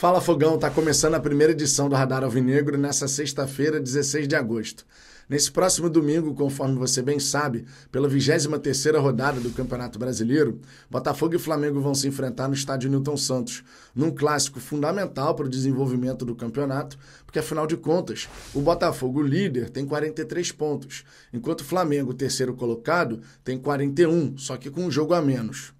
Fala Fogão, está começando a primeira edição do Radar Alvinegro nessa sexta-feira, 16 de agosto. Nesse próximo domingo, conforme você bem sabe, pela 23ª rodada do Campeonato Brasileiro, Botafogo e Flamengo vão se enfrentar no estádio Newton Santos, num clássico fundamental para o desenvolvimento do campeonato, porque afinal de contas, o Botafogo líder tem 43 pontos, enquanto o Flamengo, terceiro colocado, tem 41, só que com um jogo a menos.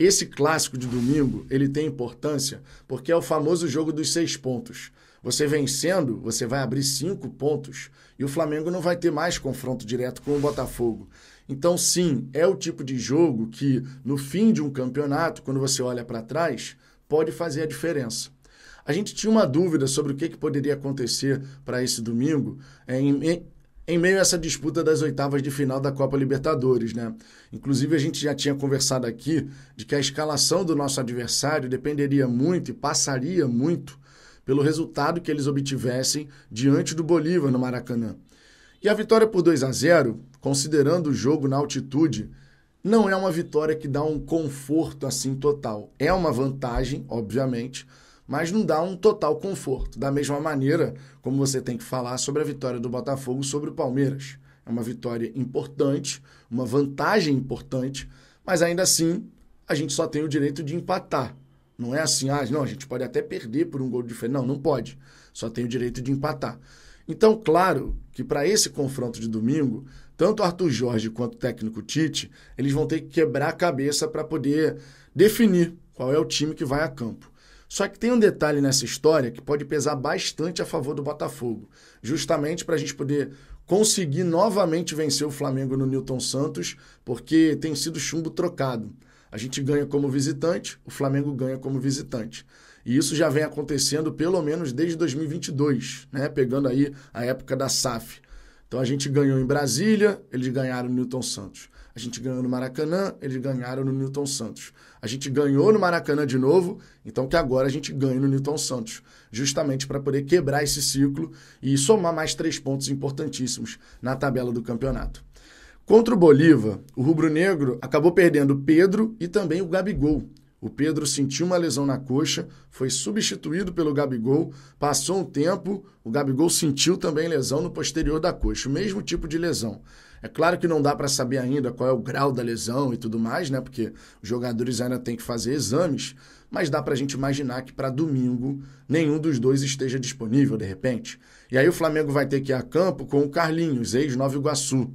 Esse clássico de domingo, ele tem importância porque é o famoso jogo dos seis pontos. Você vencendo, você vai abrir cinco pontos e o Flamengo não vai ter mais confronto direto com o Botafogo. Então, sim, é o tipo de jogo que, no fim de um campeonato, quando você olha para trás, pode fazer a diferença. A gente tinha uma dúvida sobre o que, que poderia acontecer para esse domingo, é, em, em meio a essa disputa das oitavas de final da Copa Libertadores, né? Inclusive a gente já tinha conversado aqui de que a escalação do nosso adversário dependeria muito e passaria muito pelo resultado que eles obtivessem diante do Bolívar no Maracanã. E a vitória por 2 a 0, considerando o jogo na altitude, não é uma vitória que dá um conforto assim total. É uma vantagem, obviamente, mas não dá um total conforto. Da mesma maneira como você tem que falar sobre a vitória do Botafogo sobre o Palmeiras. É uma vitória importante, uma vantagem importante, mas ainda assim a gente só tem o direito de empatar. Não é assim, ah, não, a gente pode até perder por um gol de Não, não pode. Só tem o direito de empatar. Então, claro que para esse confronto de domingo, tanto Arthur Jorge quanto o técnico Tite, eles vão ter que quebrar a cabeça para poder definir qual é o time que vai a campo. Só que tem um detalhe nessa história que pode pesar bastante a favor do Botafogo, justamente para a gente poder conseguir novamente vencer o Flamengo no Newton Santos, porque tem sido chumbo trocado. A gente ganha como visitante, o Flamengo ganha como visitante. E isso já vem acontecendo pelo menos desde 2022, né? pegando aí a época da SAF. Então a gente ganhou em Brasília, eles ganharam no Newton Santos. A gente ganhou no Maracanã, eles ganharam no Newton Santos. A gente ganhou no Maracanã de novo, então que agora a gente ganhe no Newton Santos. Justamente para poder quebrar esse ciclo e somar mais três pontos importantíssimos na tabela do campeonato. Contra o Bolívar, o rubro-negro acabou perdendo Pedro e também o Gabigol, o Pedro sentiu uma lesão na coxa, foi substituído pelo Gabigol, passou um tempo, o Gabigol sentiu também lesão no posterior da coxa, o mesmo tipo de lesão. É claro que não dá para saber ainda qual é o grau da lesão e tudo mais, né? Porque os jogadores ainda têm que fazer exames, mas dá para a gente imaginar que para domingo nenhum dos dois esteja disponível de repente. E aí o Flamengo vai ter que ir a campo com o Carlinhos, ex-Nova Iguaçu,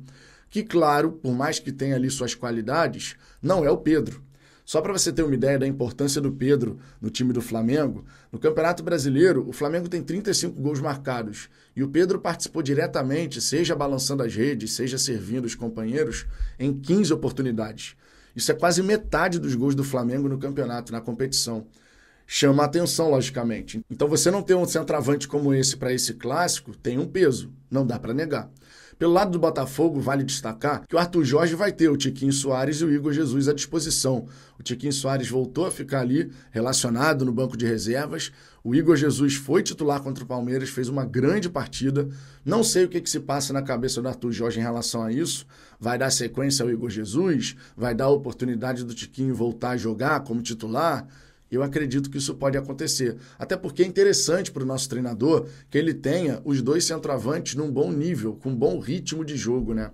que, claro, por mais que tenha ali suas qualidades, não é o Pedro. Só para você ter uma ideia da importância do Pedro no time do Flamengo, no Campeonato Brasileiro, o Flamengo tem 35 gols marcados e o Pedro participou diretamente, seja balançando as redes, seja servindo os companheiros, em 15 oportunidades. Isso é quase metade dos gols do Flamengo no campeonato, na competição. Chama atenção, logicamente. Então, você não ter um centroavante como esse para esse clássico tem um peso, não dá para negar. Pelo lado do Botafogo, vale destacar que o Arthur Jorge vai ter o Tiquinho Soares e o Igor Jesus à disposição. O Tiquinho Soares voltou a ficar ali, relacionado no banco de reservas. O Igor Jesus foi titular contra o Palmeiras, fez uma grande partida. Não sei o que, que se passa na cabeça do Arthur Jorge em relação a isso. Vai dar sequência ao Igor Jesus? Vai dar a oportunidade do Tiquinho voltar a jogar como titular? Eu acredito que isso pode acontecer. Até porque é interessante para o nosso treinador que ele tenha os dois centroavantes num bom nível, com um bom ritmo de jogo, né?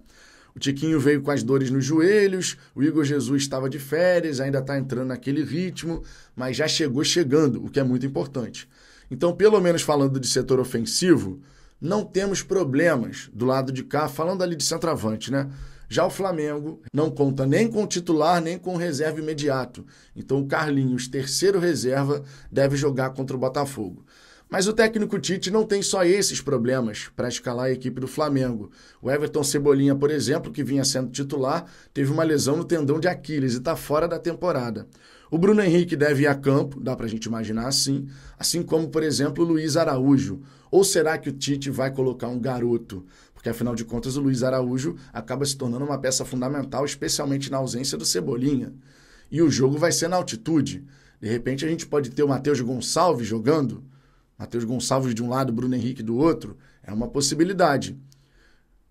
O Tiquinho veio com as dores nos joelhos, o Igor Jesus estava de férias, ainda está entrando naquele ritmo, mas já chegou chegando, o que é muito importante. Então, pelo menos falando de setor ofensivo, não temos problemas do lado de cá, falando ali de centroavante, né? Já o Flamengo não conta nem com titular, nem com reserva imediato. Então o Carlinhos, terceiro reserva, deve jogar contra o Botafogo. Mas o técnico Tite não tem só esses problemas para escalar a equipe do Flamengo. O Everton Cebolinha, por exemplo, que vinha sendo titular, teve uma lesão no tendão de Aquiles e está fora da temporada. O Bruno Henrique deve ir a campo, dá para a gente imaginar assim, assim como, por exemplo, o Luiz Araújo. Ou será que o Tite vai colocar um garoto? Porque, afinal de contas, o Luiz Araújo acaba se tornando uma peça fundamental, especialmente na ausência do Cebolinha. E o jogo vai ser na altitude. De repente, a gente pode ter o Matheus Gonçalves jogando. Matheus Gonçalves de um lado, Bruno Henrique do outro. É uma possibilidade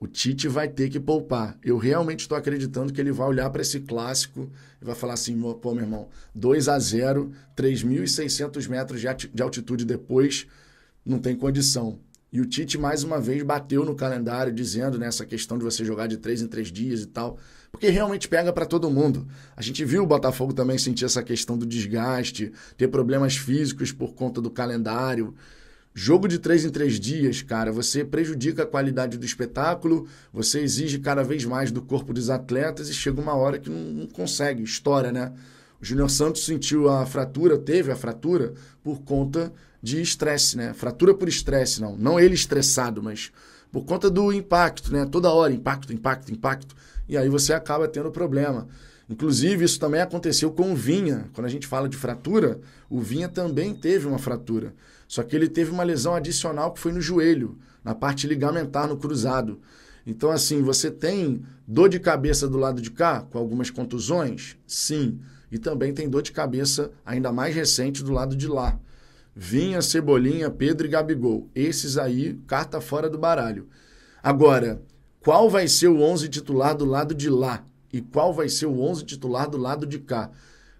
o Tite vai ter que poupar. Eu realmente estou acreditando que ele vai olhar para esse clássico e vai falar assim: pô, meu irmão, 2 a 0 3.600 metros de altitude depois, não tem condição. E o Tite, mais uma vez, bateu no calendário, dizendo nessa né, questão de você jogar de três em três dias e tal, porque realmente pega para todo mundo. A gente viu o Botafogo também sentir essa questão do desgaste, ter problemas físicos por conta do calendário. Jogo de três em três dias, cara, você prejudica a qualidade do espetáculo, você exige cada vez mais do corpo dos atletas e chega uma hora que não, não consegue, História, né? O Júnior Santos sentiu a fratura, teve a fratura, por conta de estresse, né? Fratura por estresse, não. Não ele estressado, mas por conta do impacto, né? Toda hora, impacto, impacto, impacto. E aí você acaba tendo problema. Inclusive, isso também aconteceu com o Vinha. Quando a gente fala de fratura, o Vinha também teve uma fratura. Só que ele teve uma lesão adicional que foi no joelho, na parte ligamentar, no cruzado. Então, assim, você tem dor de cabeça do lado de cá, com algumas contusões? Sim. E também tem dor de cabeça ainda mais recente do lado de lá. Vinha, Cebolinha, Pedro e Gabigol. Esses aí, carta fora do baralho. Agora, qual vai ser o 11 titular do lado de lá? e qual vai ser o 11 titular do lado de cá.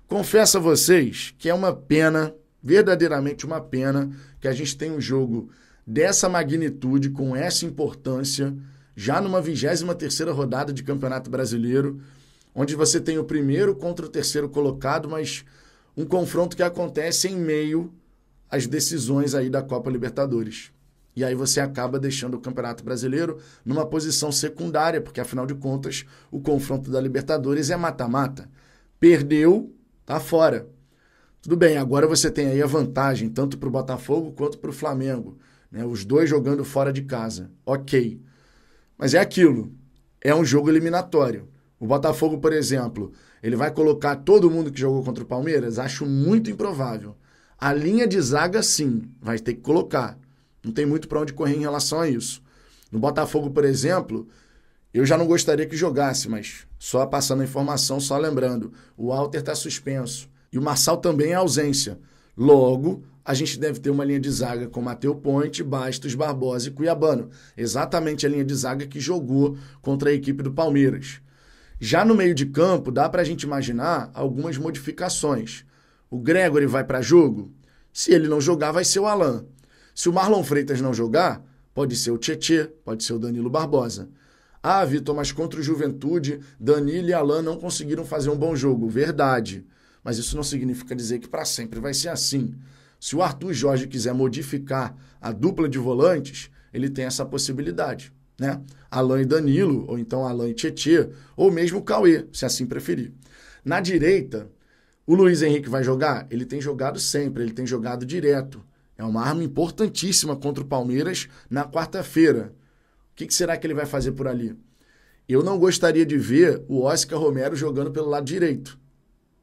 Confesso a vocês que é uma pena, verdadeiramente uma pena, que a gente tem um jogo dessa magnitude, com essa importância, já numa 23 rodada de Campeonato Brasileiro, onde você tem o primeiro contra o terceiro colocado, mas um confronto que acontece em meio às decisões aí da Copa Libertadores. E aí você acaba deixando o Campeonato Brasileiro numa posição secundária, porque afinal de contas, o confronto da Libertadores é mata-mata. Perdeu, tá fora. Tudo bem, agora você tem aí a vantagem tanto para o Botafogo quanto para o Flamengo. Né? Os dois jogando fora de casa. Ok. Mas é aquilo. É um jogo eliminatório. O Botafogo, por exemplo, ele vai colocar todo mundo que jogou contra o Palmeiras? Acho muito improvável. A linha de zaga, sim, vai ter que colocar. Não tem muito para onde correr em relação a isso. No Botafogo, por exemplo, eu já não gostaria que jogasse, mas só passando a informação, só lembrando, o Walter está suspenso e o Marçal também é ausência. Logo, a gente deve ter uma linha de zaga com Mateu Ponte, Bastos, Barbosa e Cuiabano. Exatamente a linha de zaga que jogou contra a equipe do Palmeiras. Já no meio de campo, dá para a gente imaginar algumas modificações. O Gregory vai para jogo? Se ele não jogar, vai ser o Alan. Se o Marlon Freitas não jogar, pode ser o Tietê, pode ser o Danilo Barbosa. Ah, Vitor, mas contra o Juventude, Danilo e Alain não conseguiram fazer um bom jogo. Verdade. Mas isso não significa dizer que para sempre vai ser assim. Se o Arthur Jorge quiser modificar a dupla de volantes, ele tem essa possibilidade. Né? Alain e Danilo, ou então Alain e Tietê, ou mesmo Cauê, se assim preferir. Na direita, o Luiz Henrique vai jogar? Ele tem jogado sempre, ele tem jogado direto. É uma arma importantíssima contra o Palmeiras na quarta-feira. O que, será que ele vai fazer por ali? Eu não gostaria de ver o Oscar Romero jogando pelo lado direito.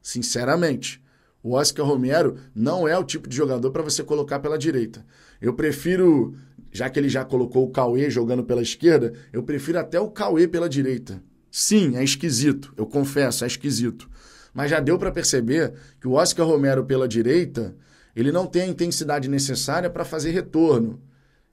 Sinceramente. O Oscar Romero não é o tipo de jogador para você colocar pela direita. Eu prefiro, já que ele já colocou o Cauê jogando pela esquerda, eu prefiro até o Cauê pela direita. Sim, é esquisito, eu confesso, é esquisito. Mas já deu para perceber que o Oscar Romero pela direita, ele não tem a intensidade necessária para fazer retorno.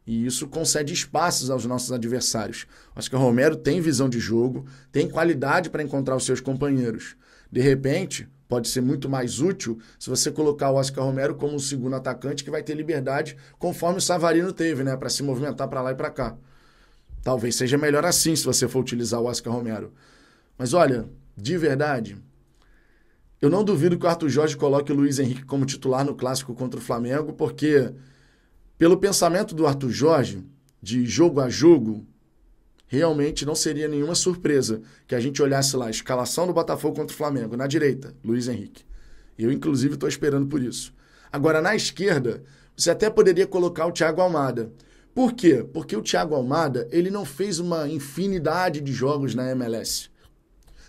E isso concede espaços aos nossos adversários. Acho que o Romero tem visão de jogo, tem qualidade para encontrar os seus companheiros. De repente, pode ser muito mais útil se você colocar o Oscar Romero como o segundo atacante que vai ter liberdade, conforme o Savarino teve, né, para se movimentar para lá e para cá. Talvez seja melhor assim se você for utilizar o Oscar Romero. Mas olha, de verdade, eu não duvido que o Arthur Jorge coloque o Luiz Henrique como titular no clássico contra o Flamengo, porque, pelo pensamento do Arthur Jorge, de jogo a jogo, realmente não seria nenhuma surpresa que a gente olhasse lá a escalação do Botafogo contra o Flamengo, na direita, Luiz Henrique. Eu, inclusive, estou esperando por isso. Agora, na esquerda, você até poderia colocar o Thiago Almada. Por quê? Porque o Thiago Almada ele não fez uma infinidade de jogos na MLS.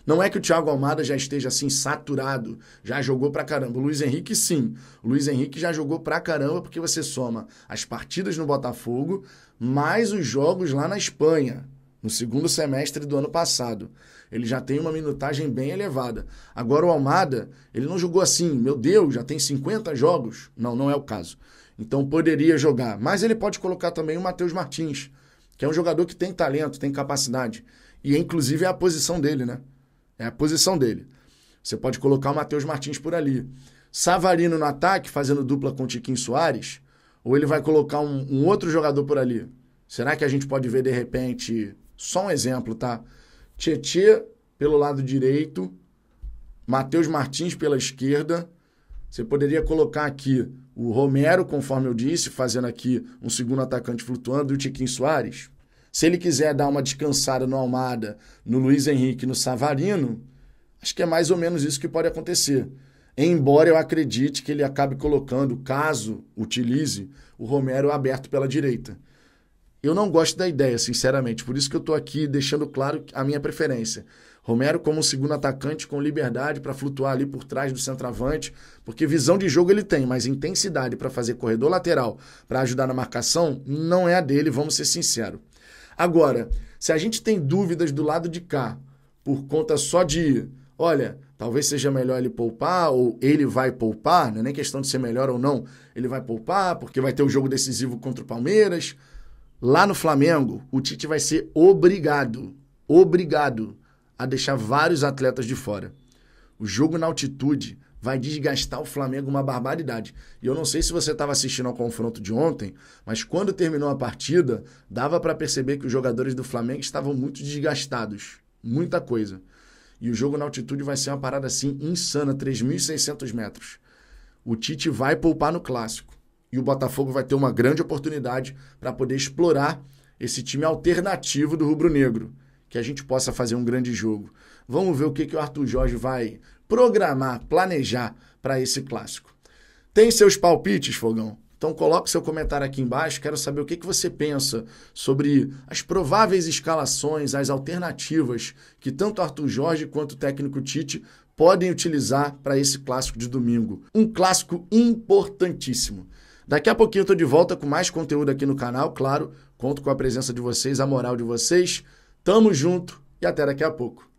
Não é que o Thiago Almada já esteja assim saturado, já jogou pra caramba. O Luiz Henrique, sim. O Luiz Henrique já jogou pra caramba, porque você soma as partidas no Botafogo, mais os jogos lá na Espanha, no segundo semestre do ano passado. Ele já tem uma minutagem bem elevada. Agora, o Almada, ele não jogou assim, meu Deus, já tem 50 jogos. Não, não é o caso. Então, poderia jogar. Mas ele pode colocar também o Matheus Martins, que é um jogador que tem talento, tem capacidade. E, inclusive, é a posição dele, né? É a posição dele. Você pode colocar o Matheus Martins por ali. Savarino no ataque, fazendo dupla com Tiquinho Soares, ou ele vai colocar um, um, outro jogador por ali? Será que a gente pode ver, de repente, só um exemplo, tá? Tietê pelo lado direito, Matheus Martins pela esquerda. Você poderia colocar aqui o Romero, conforme eu disse, fazendo aqui um segundo atacante flutuando, e o Tiquinho Soares. Se ele quiser dar uma descansada no Almada, no Luiz Henrique, no Savarino, acho que é mais ou menos isso que pode acontecer. Embora eu acredite que ele acabe colocando, caso utilize, o Romero aberto pela direita. Eu não gosto da ideia, sinceramente, por isso que eu estou aqui deixando claro a minha preferência. Romero como segundo atacante com liberdade para flutuar ali por trás do centroavante, porque visão de jogo ele tem, mas intensidade para fazer corredor lateral, para ajudar na marcação, não é a dele, vamos ser sinceros. Agora, se a gente tem dúvidas do lado de cá, por conta só de, olha, talvez seja melhor ele poupar, ou ele vai poupar, não é nem questão de ser melhor ou não, ele vai poupar porque vai ter o um jogo decisivo contra o Palmeiras. Lá no Flamengo, o Tite vai ser obrigado, obrigado a deixar vários atletas de fora. O jogo na altitude vai desgastar o Flamengo uma barbaridade. E eu não sei se você estava assistindo ao confronto de ontem, mas quando terminou a partida, dava para perceber que os jogadores do Flamengo estavam muito desgastados. Muita coisa. E o jogo na altitude vai ser uma parada assim insana, 3.600 metros. O Tite vai poupar no clássico. E o Botafogo vai ter uma grande oportunidade para poder explorar esse time alternativo do rubro-negro, que a gente possa fazer um grande jogo. Vamos ver o que, que o Arthur Jorge vai programar, planejar para esse clássico. Tem seus palpites, Fogão? Então coloque seu comentário aqui embaixo, quero saber o que, que você pensa sobre as prováveis escalações, as alternativas que tanto Arthur Jorge quanto o técnico Tite podem utilizar para esse clássico de domingo. Um clássico importantíssimo. Daqui a pouquinho eu estou de volta com mais conteúdo aqui no canal, claro, conto com a presença de vocês, a moral de vocês. Tamo junto e até daqui a pouco.